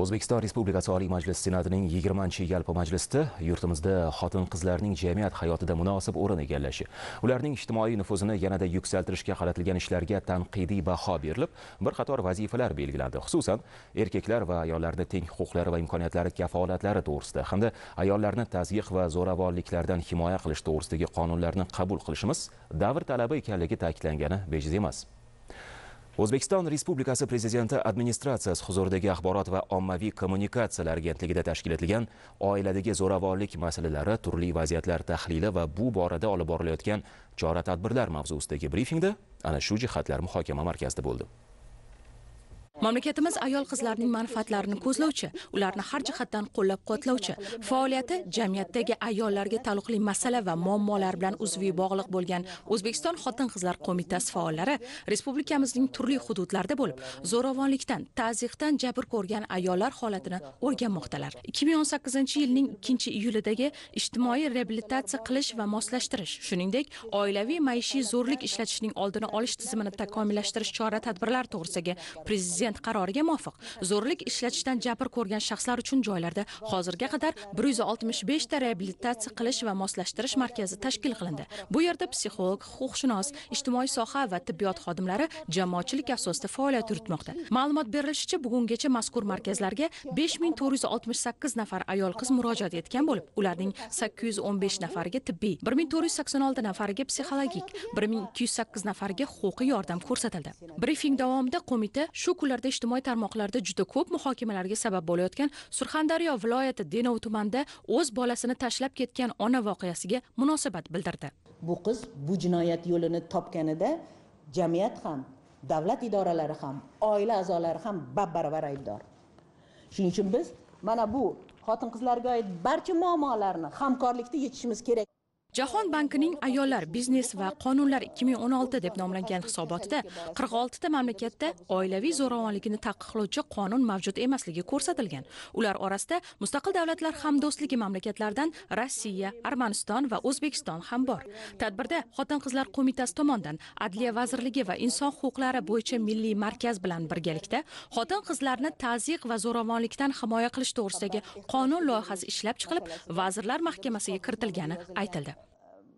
o'zbekiston respublikasi oliy Majlis senatining 20 yalpi majlisida yurtimizda xotin qizlarning jamiyat hayotida munosib o'rin egallashi ularning ijtimoiy nufuzini yanada yuksaltirishga qaratilgan ishlarga tanqidiy baho berilib bir qator vazifalar belgilandi xususan erkaklar va ayollarni teng huquqlari va imkoniyatlari kafolatlari to'g'risida hamda ayollarni tazyiq va zo'ravonliklardan himoya qilish to'g'risidagi qonunlarni qabul qilishimiz davr talabi ekanligi ta'kidlangani bejiz emas o'zbekiston respublikasi prezidenti administratsiyasi huzuridagi axborot va ommaviy kommunikatsiyalar agentligida tashkil etilgan oiladagi zo'ravonlik masalalari turli vaziyatlar tahlili va bu borada olib borilayotgan chora tadbirlar mavzusidagi brifingda ana shu jihatlar muhokama markazida bo'ldi mamlakatimiz ayol qizlarning manfaatlarini ko'zlovchi ularni har jihatdan qo'llab quvvatlovchi faoliyati jamiyatdagi ayollarga taalluqli masala va muammolar bilan uzviy bog'liq bo'lgan o'zbekiston xotin qizlar qo'mitasi faollari respublikamizning turli hududlarida bo'lib zo'ravonlikdan tazyiqdan jabr ko'rgan ayollar holatini o'rganmoqdalar ikki ming o'n sakkizinchi yilning ikkinchi iyulidagi ijtimoiy reabilitatsiya qilish va moslashtirish shuningdek oilaviy maishiy zo'rlik ishlatishning oldini olish tizimini takomillashtirish chora tadbirlari to'g'risidagi prezident prezident qaroriga muvofiq zo'rlik ishlatishdan jabr ko'rgan shaxslar uchun joylarda hozirga qadar bir yuz oltmish beshta reabilitatsiya qilish va moslashtirish markazi tashkil qilindi bu yerda psixolog huquqshunos ijtimoiy soha va tibbiyot xodimlari jamoatchilik asosida faoliyat yuritmoqda ma'lumot berilishicha bugungacha mazkur markazlarga besh ming to'rt yuz oltmish sakkiz nafar ayol qiz murojaat etgan bo'lib ularning sakkiz yuz o'n besh nafariga tibbiy bir ming to'rt yuz sakson olti nafariga psixologik bir ming ikki yuz sakkiz nafariga huquqiy yordam ko'rsatildi brifing davomida qo'mita shu kunlar kunlarda ijtimoiy tarmoqlarda juda ko'p muhokamalarga sabab bo'layotgan surxondaryo viloyati denov tumanida o'z bolasini tashlab ketgan ona voqeasiga munosabat bildirdi bu qiz bu jinoyat yo'lini topganida jamiyat ham davlat idoralari ham oila a'zolari ham bab baravar aybdor shuning uchun biz mana bu xotin qizlarga oid barcha muammolarni hamkorlikda yechishimiz kerak jahon bankining ayollar biznes va qonunlar 2016 deb nomlangan hisobotida 46 ta mamlakatda oilaviy zo'ravonlikni taqiqlovchi qonun mavjud emasligi ko'rsatilgan ular orasida mustaqil davlatlar hamdo'stligi mamlakatlaridan rossiya armaniston va o'zbekiston ham bor tadbirda xotin qizlar qo'mitasi tomonidan adliya vazirligi va inson huquqlari bo'yicha milliy markaz bilan birgalikda xotin qizlarni tazyiq va zo'ravonlikdan himoya qilish to'g'risidagi qonun loyihasi ishlab chiqilib vazirlar mahkamasiga kiritilgani aytildi